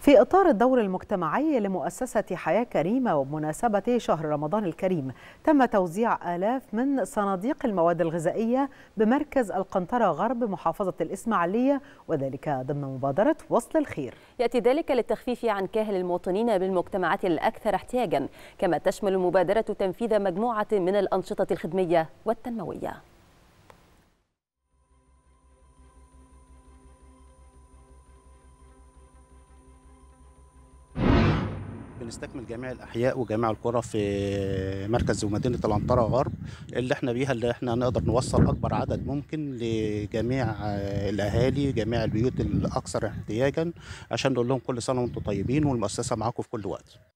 في إطار الدور المجتمعي لمؤسسة حياة كريمة وبمناسبة شهر رمضان الكريم تم توزيع آلاف من صناديق المواد الغذائية بمركز القنطرة غرب محافظة الإسماعيلية وذلك ضمن مبادرة وصل الخير يأتي ذلك للتخفيف عن كاهل المواطنين بالمجتمعات الأكثر احتياجا كما تشمل المبادرة تنفيذ مجموعة من الأنشطة الخدمية والتنموية بنستكمل جميع الاحياء وجميع القرى في مركز ومدينه العنطره غرب اللي احنا بيها اللي احنا نقدر نوصل اكبر عدد ممكن لجميع الاهالي جميع البيوت الاكثر احتياجا عشان نقول لهم كل سنه وانتم طيبين والمؤسسه معاكم في كل وقت